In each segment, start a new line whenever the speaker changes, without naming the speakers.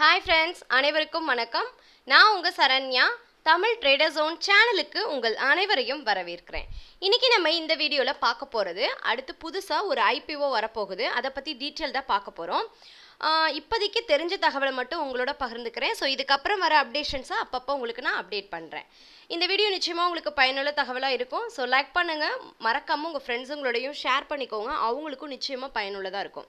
hi friends அனைவருக்கும் வணக்கம் நான் உங்கள் சரண்யா தமிழ் ட்ரேடர்ஸோன் சேனலுக்கு உங்கள் அனைவரையும் வரவேற்கிறேன் இன்றைக்கி நம்ம இந்த வீடியோவில் பார்க்க போகிறது அடுத்து புதுசாக ஒரு ஐபிஓ வரப்போகுது அதை பற்றி டீட்டெயில் தான் பார்க்க போகிறோம் இப்போதைக்கு தெரிஞ்ச தகவலை மட்டும் உங்களோட பகிர்ந்துக்கிறேன் ஸோ இதுக்கப்புறம் வர அப்டேஷன்ஸை அப்பப்போ உங்களுக்கு நான் அப்டேட் பண்ணுறேன் இந்த வீடியோ நிச்சயமாக உங்களுக்கு பயனுள்ள தகவலாக இருக்கும் ஸோ லைக் பண்ணுங்கள் மறக்காமல் உங்கள் ஃப்ரெண்ட்ஸுங்களோடையும் ஷேர் பண்ணிக்கோங்க அவங்களுக்கும் நிச்சயமாக பயனுள்ளதாக இருக்கும்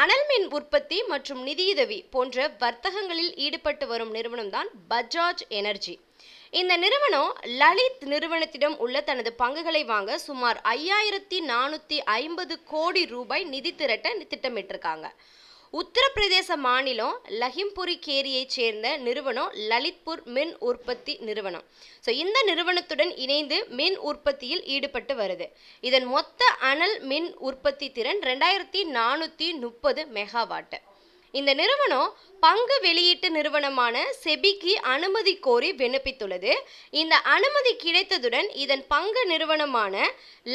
அனல் மின் உற்பத்தி மற்றும் நிதியுதவி போன்ற வர்த்தகங்களில் ஈடுபட்டு வரும் நிறுவனம் தான் பஜாஜ் எனர்ஜி இந்த நிறுவனம் லலித் நிறுவனத்திடம் உள்ள தனது பங்குகளை வாங்க சுமார் ஐயாயிரத்தி நானூற்றி ஐம்பது கோடி ரூபாய் நிதி திரட்ட திட்டமிட்டிருக்காங்க உத்தரப்பிரதேச மாநிலம் லஹிம்புரி கேரியைச் சேர்ந்த நிறுவனம் லலித்பூர் மின் உற்பத்தி நிறுவனம் ஸோ இந்த நிறுவனத்துடன் இணைந்து மின் உற்பத்தியில் ஈடுபட்டு வருது இதன் மொத்த அனல் மின் உற்பத்தி திறன் ரெண்டாயிரத்தி நானூற்றி முப்பது மெகாவாட்டு இந்த நிறுவனம் பங்கு வெளியீட்டு நிறுவனமான செபிக்கு அனுமதி கோரி விண்ணப்பித்துள்ளது இந்த அனுமதி கிடைத்ததுடன் இதன் பங்கு நிறுவனமான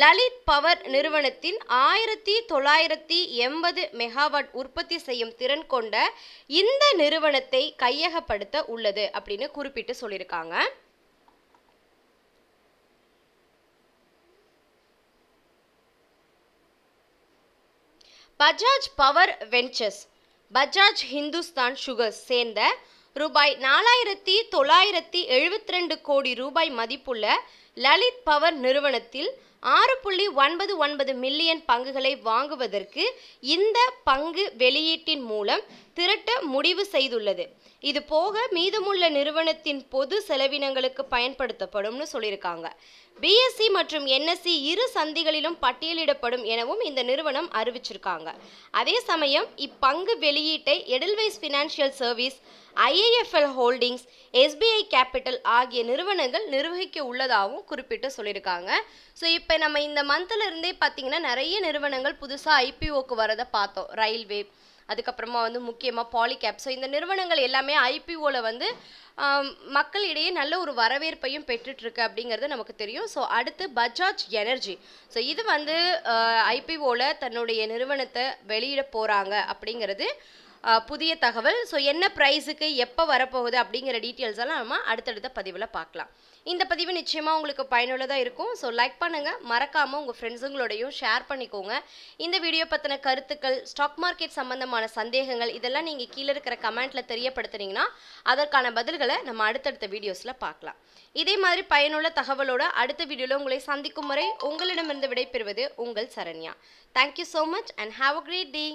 லலித் பவர் நிறுவனத்தின் ஆயிரத்தி தொள்ளாயிரத்தி எண்பது மெகாவாட் உற்பத்தி செய்யும் திறன் கொண்ட இந்த நிறுவனத்தை கையகப்படுத்த உள்ளது அப்படின்னு குறிப்பிட்டு சொல்லியிருக்காங்க Bajaj Power Ventures Bajaj Hindusthan Sugars சேர்ந்த ரூபாய் நாலாயிரத்தி தொள்ளாயிரத்தி எழுபத்தி ரெண்டு கோடி ரூபாய் மதிப்புள்ள லலித் பவர் நிறுவனத்தில் ஆறு புள்ளி ஒன்பது ஒன்பது மில்லியன் பங்குகளை வாங்குவதற்கு இந்த பங்கு வெளியீட்டின் மூலம் திரட்ட முடிவு செய்துள்ளது இது போக மீதமுள்ள நிறுவனத்தின் பொது செலவினங்களுக்கு பயன்படுத்தப்படும்னு சொல்லியிருக்காங்க பிஎஸ்சி மற்றும் என்எஸ்சி இரு சந்திகளிலும் பட்டியலிடப்படும் எனவும் இந்த நிறுவனம் அறிவிச்சிருக்காங்க அதே சமயம் இப்பங்கு வெளியீட்டை Edelweiss Financial Service IIFL Holdings SBI Capital ஆகிய நிறுவனங்கள் நிர்வகிக்க உள்ளதாகவும் குறிப்பிட்டு சொல்லியிருக்காங்க ஸோ இப்போ நம்ம இந்த மந்தில் இருந்தே பார்த்தீங்கன்னா நிறைய நிறுவனங்கள் புதுசாக ஐபிஓக்கு வரதை பார்த்தோம் ரயில்வே அதுக்கப்புறமா வந்து முக்கியமாக பாலிகேப் ஸோ இந்த நிறுவனங்கள் எல்லாமே ஐபிஓவில் வந்து மக்களிடையே நல்ல ஒரு வரவேற்பையும் பெற்றுட்ருக்கு அப்படிங்கிறது நமக்கு தெரியும் ஸோ அடுத்து பஜாஜ் எனர்ஜி ஸோ இது வந்து ஐபிஓவில் தன்னுடைய நிறுவனத்தை வெளியிட போகிறாங்க அப்படிங்கிறது புதிய தகவல் ஸோ என்ன ப்ரைஸுக்கு எப்போ வரப்போகுது அப்படிங்கிற டீட்டெயில்ஸ் எல்லாம் நம்ம அடுத்தடுத்த பதிவில் பார்க்கலாம் இந்த பதிவு நிச்சயமாக உங்களுக்கு பயனுள்ளதாக இருக்கும் ஸோ லைக் பண்ணுங்கள் மறக்காமல் உங்கள் ஃப்ரெண்ட்ஸுங்களோடையும் ஷேர் பண்ணிக்கோங்க இந்த வீடியோ பற்றின கருத்துக்கள் ஸ்டாக் மார்க்கெட் சம்மந்தமான சந்தேகங்கள் இதெல்லாம் நீங்கள் கீழே இருக்கிற கமெண்ட்டில் தெரியப்படுத்துனீங்கன்னா அதற்கான பதில்களை நம்ம அடுத்தடுத்த வீடியோஸில் பார்க்கலாம் இதே மாதிரி பயனுள்ள தகவலோட அடுத்த வீடியோவில் உங்களை சந்திக்கும் முறை உங்களிடமிருந்து விடைபெறுவது உங்கள் Saranya thank you so much and have a great day